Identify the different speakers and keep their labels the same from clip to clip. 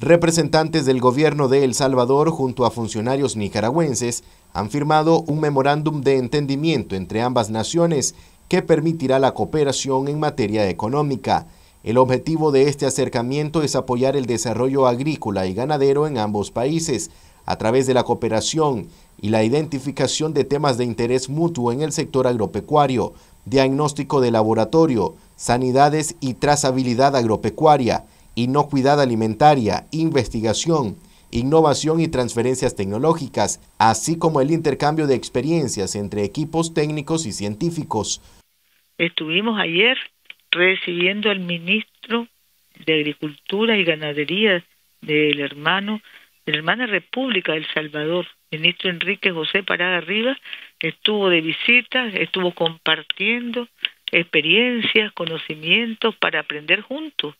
Speaker 1: Representantes del gobierno de El Salvador junto a funcionarios nicaragüenses han firmado un memorándum de entendimiento entre ambas naciones que permitirá la cooperación en materia económica. El objetivo de este acercamiento es apoyar el desarrollo agrícola y ganadero en ambos países a través de la cooperación y la identificación de temas de interés mutuo en el sector agropecuario, diagnóstico de laboratorio, sanidades y trazabilidad agropecuaria no inocuidad alimentaria, investigación, innovación y transferencias tecnológicas, así como el intercambio de experiencias entre equipos técnicos y científicos.
Speaker 2: Estuvimos ayer recibiendo al ministro de Agricultura y Ganadería del hermano de la hermana República del Salvador, ministro Enrique José Parada Rivas, estuvo de visita, estuvo compartiendo experiencias, conocimientos para aprender juntos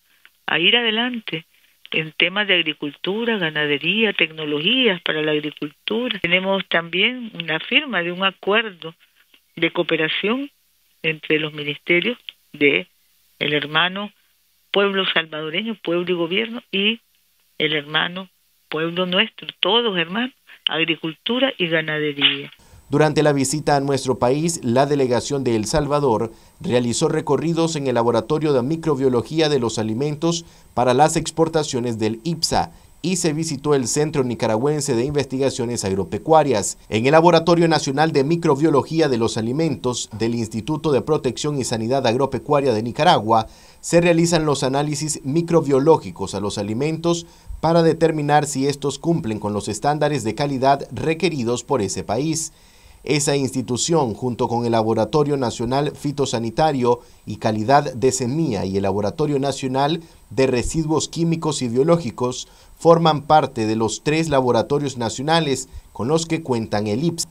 Speaker 2: a ir adelante en temas de agricultura, ganadería, tecnologías para la agricultura. Tenemos también una firma de un acuerdo de cooperación entre los ministerios de el hermano pueblo salvadoreño, pueblo y gobierno y el hermano pueblo nuestro, todos hermanos, agricultura y ganadería.
Speaker 1: Durante la visita a nuestro país, la delegación de El Salvador realizó recorridos en el Laboratorio de Microbiología de los Alimentos para las exportaciones del IPSA y se visitó el Centro Nicaragüense de Investigaciones Agropecuarias. En el Laboratorio Nacional de Microbiología de los Alimentos del Instituto de Protección y Sanidad Agropecuaria de Nicaragua se realizan los análisis microbiológicos a los alimentos para determinar si estos cumplen con los estándares de calidad requeridos por ese país. Esa institución, junto con el Laboratorio Nacional Fitosanitario y Calidad de Semilla y el Laboratorio Nacional de Residuos Químicos y Biológicos, forman parte de los tres laboratorios nacionales con los que cuentan el IPS.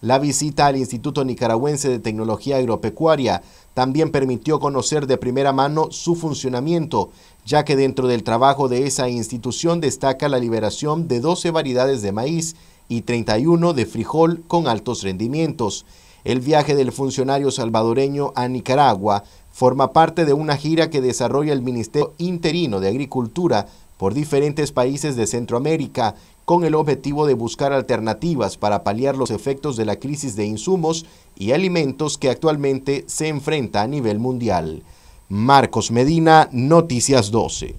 Speaker 1: La visita al Instituto Nicaragüense de Tecnología Agropecuaria también permitió conocer de primera mano su funcionamiento, ya que dentro del trabajo de esa institución destaca la liberación de 12 variedades de maíz y 31 de frijol con altos rendimientos. El viaje del funcionario salvadoreño a Nicaragua forma parte de una gira que desarrolla el Ministerio Interino de Agricultura por diferentes países de Centroamérica con el objetivo de buscar alternativas para paliar los efectos de la crisis de insumos y alimentos que actualmente se enfrenta a nivel mundial. Marcos Medina, Noticias 12.